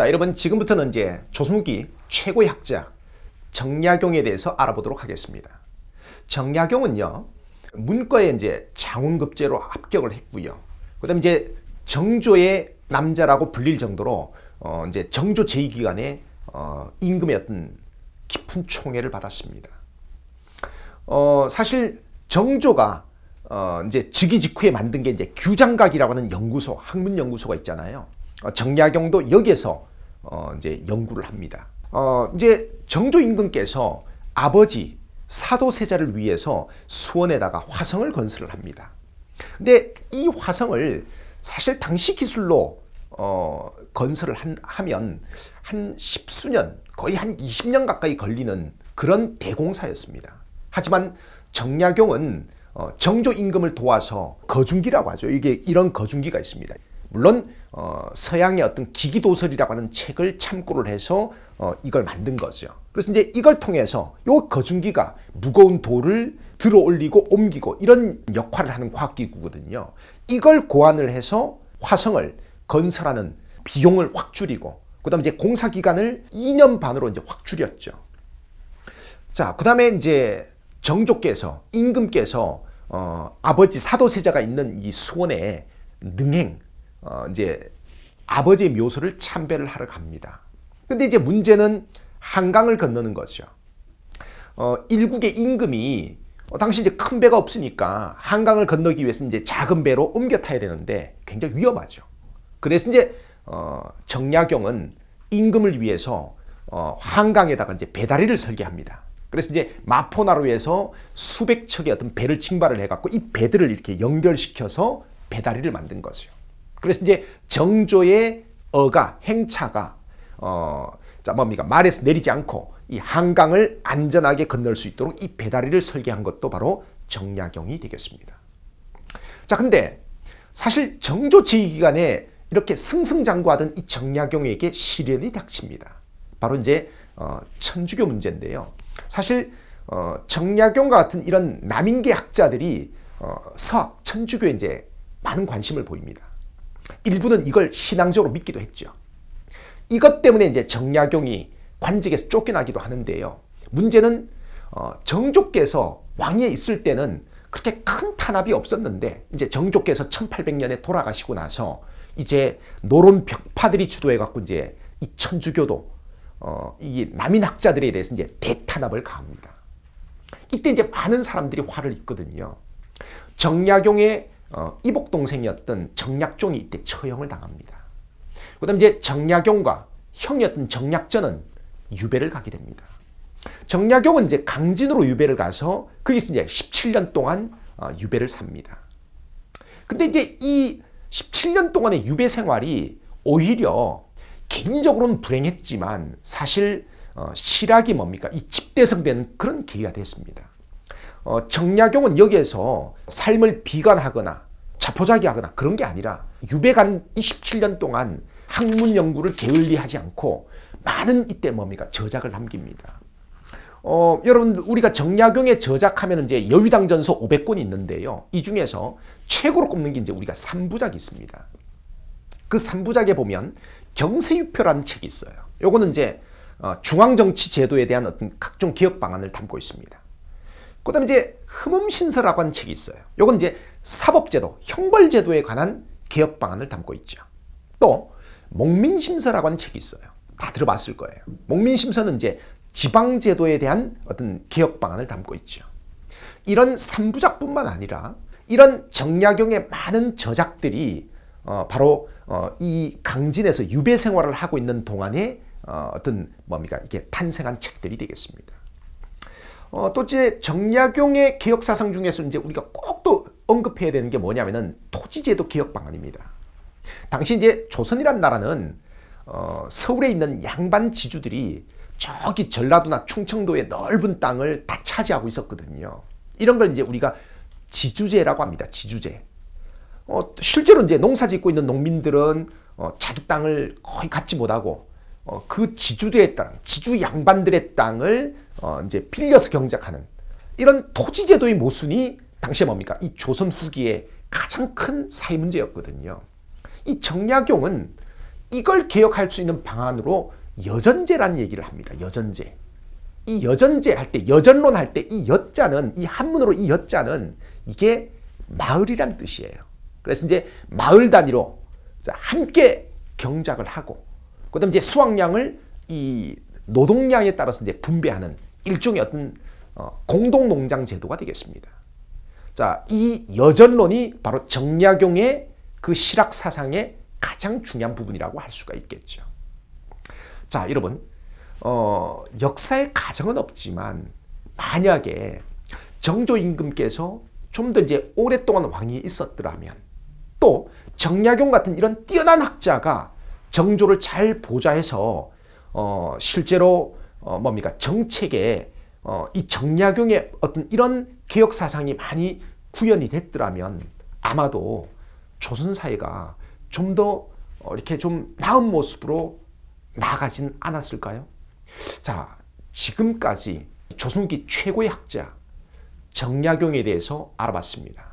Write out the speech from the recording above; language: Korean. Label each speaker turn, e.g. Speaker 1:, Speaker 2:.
Speaker 1: 자 여러분 지금부터는 이제 조승기 최고의 학자 정약용에 대해서 알아보도록 하겠습니다. 정약용은요 문과에 이제 장원급제로 합격을 했고요. 그다음 이제 정조의 남자라고 불릴 정도로 어 이제 정조 제2기간에 어 임금의 어떤 깊은 총애를 받았습니다. 어 사실 정조가 어 이제 즉위 직후에 만든 게 이제 규장각이라고 하는 연구소 학문 연구소가 있잖아요. 어, 정약용도 여기에서 어, 이제 연구를 합니다. 어, 이제 정조 임금께서 아버지 사도세자를 위해서 수원에다가 화성을 건설을 합니다. 근데 이 화성을 사실 당시 기술로 어, 건설을 한, 하면 한 십수년 거의 한 20년 가까이 걸리는 그런 대공사였습니다. 하지만 정약용은 어, 정조 임금을 도와서 거중기라고 하죠. 이게 이런 거중기가 있습니다. 물론 어, 서양의 어떤 기기도설이라고 하는 책을 참고를 해서 어, 이걸 만든 거죠. 그래서 이제 이걸 통해서 요 거중기가 무거운 돌을 들어 올리고 옮기고 이런 역할을 하는 과학기구거든요. 이걸 고안을 해서 화성을 건설하는 비용을 확 줄이고 그다음 이제 공사 기간을 2년 반으로 이제 확 줄였죠. 자, 그다음에 이제 정조께서 임금께서 어, 아버지 사도세자가 있는 이 수원에 능행 어, 이제 아버지의 묘소를 참배를 하러 갑니다. 근데 이제 문제는 한강을 건너는 거죠. 어, 일국의 임금이 어, 당시 이제 큰 배가 없으니까 한강을 건너기 위해서 이제 작은 배로 옮겨 타야 되는데 굉장히 위험하죠. 그래서 이제 어, 정약용은 임금을 위해서 어, 한강에다가 이제 배다리를 설계합니다. 그래서 이제 마포나루에서 수백 척의 어떤 배를 징발을 해갖고 이 배들을 이렇게 연결시켜서 배다리를 만든 거죠. 그래서 이제 정조의 어가 행차가 어, 자 뭡니까 말에서 내리지 않고 이 한강을 안전하게 건널 수 있도록 이 배다리를 설계한 것도 바로 정약용이 되겠습니다. 자 근데 사실 정조 제위기간에 이렇게 승승장구하던 이 정약용에게 시련이 닥칩니다. 바로 이제 어, 천주교 문제인데요. 사실 어, 정약용과 같은 이런 남인계 학자들이 어, 서학 천주교에 이제 많은 관심을 보입니다. 일부는 이걸 신앙적으로 믿기도 했죠. 이것 때문에 이제 정약용이 관직에서 쫓겨나기도 하는데요. 문제는 어, 정조께서 왕위에 있을 때는 그렇게 큰 탄압이 없었는데 이제 정조께서 1800년에 돌아가시고 나서 이제 노론 벽파들이 주도해 갖고 이제 이 천주교도 어, 이 남인 학자들에 대해서 이제 대탄압을 가합니다. 이때 이제 많은 사람들이 화를 입거든요. 정약용의 어, 이복 동생이었던 정약종이 이때 처형을 당합니다. 그 다음 이제 정약용과 형이었던 정약전은 유배를 가게 됩니다. 정약용은 이제 강진으로 유배를 가서 거기서 이제 17년 동안 어, 유배를 삽니다. 근데 이제 이 17년 동안의 유배 생활이 오히려 개인적으로는 불행했지만 사실 어, 실학이 뭡니까? 이 집대성 되는 그런 계기가 됐습니다. 어, 정약용은 여기에서 삶을 비관하거나 자포자기하거나 그런 게 아니라 유배간 27년 동안 학문 연구를 게을리하지 않고 많은 이때 뭡니까 저작을 남깁니다. 어, 여러분 우리가 정약용의 저작하면 이제 여유당전서 500권이 있는데요. 이 중에서 최고로 꼽는 게 이제 우리가 3부작이 있습니다. 그 3부작에 보면 경세유표라는 책이 있어요. 요거는 이제 어, 중앙정치 제도에 대한 어떤 각종 개혁 방안을 담고 있습니다. 그 다음에 이제 흠음신서라고 하는 책이 있어요. 요건 이제 사법제도, 형벌제도에 관한 개혁 방안을 담고 있죠. 또 목민심서라고 하는 책이 있어요. 다 들어봤을 거예요. 목민심서는 이제 지방제도에 대한 어떤 개혁 방안을 담고 있죠. 이런 3부작뿐만 아니라 이런 정약용의 많은 저작들이 어, 바로 어, 이 강진에서 유배 생활을 하고 있는 동안에 어, 어떤 뭡니까 이게 탄생한 책들이 되겠습니다. 어, 또 이제 정약용의 개혁 사상 중에서 이제 우리가 꼭 또 언급해야 되는 게 뭐냐면은 토지제도 개혁 방안입니다. 당시 이제 조선이란 나라는 어, 서울에 있는 양반 지주들이 저기 전라도나 충청도의 넓은 땅을 다 차지하고 있었거든요. 이런 걸 이제 우리가 지주제라고 합니다. 지주제. 어, 실제로 이제 농사 짓고 있는 농민들은 어, 자기 땅을 거의 갖지 못하고 어, 그 지주들의 땅, 지주 양반들의 땅을 어, 이제 빌려서 경작하는 이런 토지 제도의 모순이 당시에 뭡니까? 이 조선 후기에 가장 큰 사회 문제였거든요. 이 정약용은 이걸 개혁할 수 있는 방안으로 여전제라는 얘기를 합니다. 여전제. 이 여전제 할 때, 여전론 할 때 이 여자는, 이 한문으로 이 여자는 이게 마을이란 뜻이에요. 그래서 이제 마을 단위로 함께 경작을 하고 그다음 이제 수확량을 이 노동량에 따라서 이제 분배하는 일종의 어떤 어, 공동 농장 제도가 되겠습니다. 자, 이 여전론이 바로 정약용의 그 실학 사상의 가장 중요한 부분이라고 할 수가 있겠죠. 자, 여러분, 어, 역사의 가정은 없지만 만약에 정조 임금께서 좀 더 이제 오랫동안 왕이 있었더라면 또 정약용 같은 이런 뛰어난 학자가 정조를 잘보자해서 어, 실제로 어, 뭡니까 정책에 어, 이 정약용의 어떤 이런 개혁 사상이 많이 구현이 됐더라면 아마도 조선 사회가 좀더 어, 이렇게 좀 나은 모습으로 나아가진 않았을까요? 자, 지금까지 조선기 최고의 학자 정약용에 대해서 알아봤습니다.